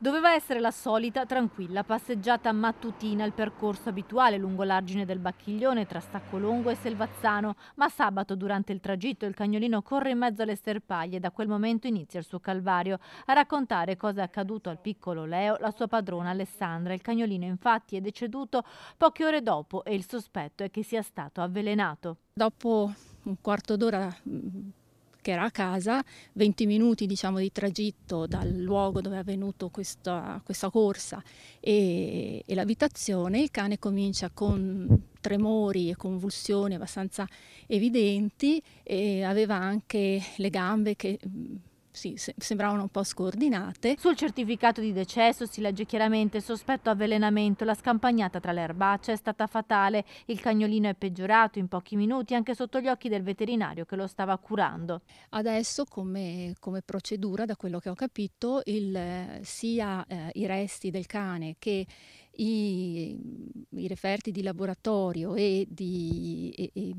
Doveva essere la solita tranquilla passeggiata mattutina il percorso abituale lungo l'argine del Bacchiglione tra Staccolongo e Selvazzano, ma sabato durante il tragitto il cagnolino corre in mezzo alle sterpaglie e da quel momento inizia il suo calvario. A raccontare cosa è accaduto al piccolo Leo, la sua padrona Alessandra. Il cagnolino infatti è deceduto poche ore dopo e il sospetto è che sia stato avvelenato. Dopo un quarto d'ora che era a casa, 20 minuti diciamo, di tragitto dal luogo dove è avvenuta questa, questa, corsa e, e l'abitazione, il cane comincia con tremori e convulsioni abbastanza evidenti e aveva anche le gambe che sì, se sembravano un po' scordinate. Sul certificato di decesso si legge chiaramente sospetto avvelenamento, la scampagnata tra le erbacce è stata fatale, il cagnolino è peggiorato in pochi minuti anche sotto gli occhi del veterinario che lo stava curando. Adesso come, come procedura, da quello che ho capito, il, sia eh, i resti del cane che i, i referti di laboratorio e di... E, e,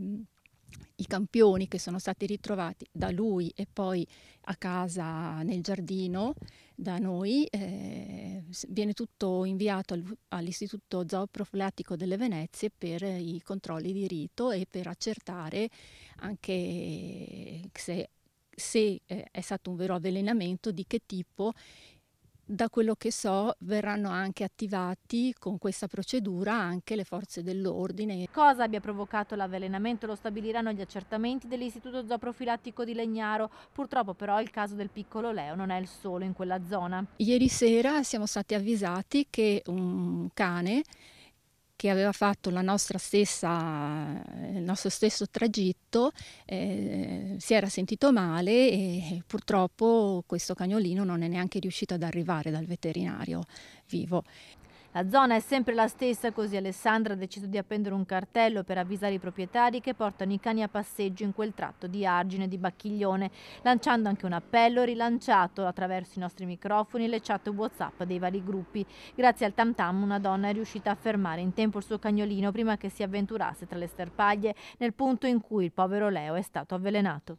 i campioni che sono stati ritrovati da lui e poi a casa nel giardino da noi, eh, viene tutto inviato all'Istituto Zooprofilattico delle Venezie per i controlli di rito e per accertare anche se, se eh, è stato un vero avvelenamento, di che tipo da quello che so verranno anche attivati con questa procedura anche le forze dell'ordine. Cosa abbia provocato l'avvelenamento lo stabiliranno gli accertamenti dell'Istituto Zooprofilattico di Legnaro. Purtroppo però il caso del piccolo Leo non è il solo in quella zona. Ieri sera siamo stati avvisati che un cane che aveva fatto stessa, il nostro stesso tragitto, eh, si era sentito male e eh, purtroppo questo cagnolino non è neanche riuscito ad arrivare dal veterinario vivo. La zona è sempre la stessa, così Alessandra ha deciso di appendere un cartello per avvisare i proprietari che portano i cani a passeggio in quel tratto di argine di Bacchiglione, lanciando anche un appello rilanciato attraverso i nostri microfoni e le chat WhatsApp dei vari gruppi. Grazie al Tam Tam una donna è riuscita a fermare in tempo il suo cagnolino prima che si avventurasse tra le sterpaglie nel punto in cui il povero Leo è stato avvelenato.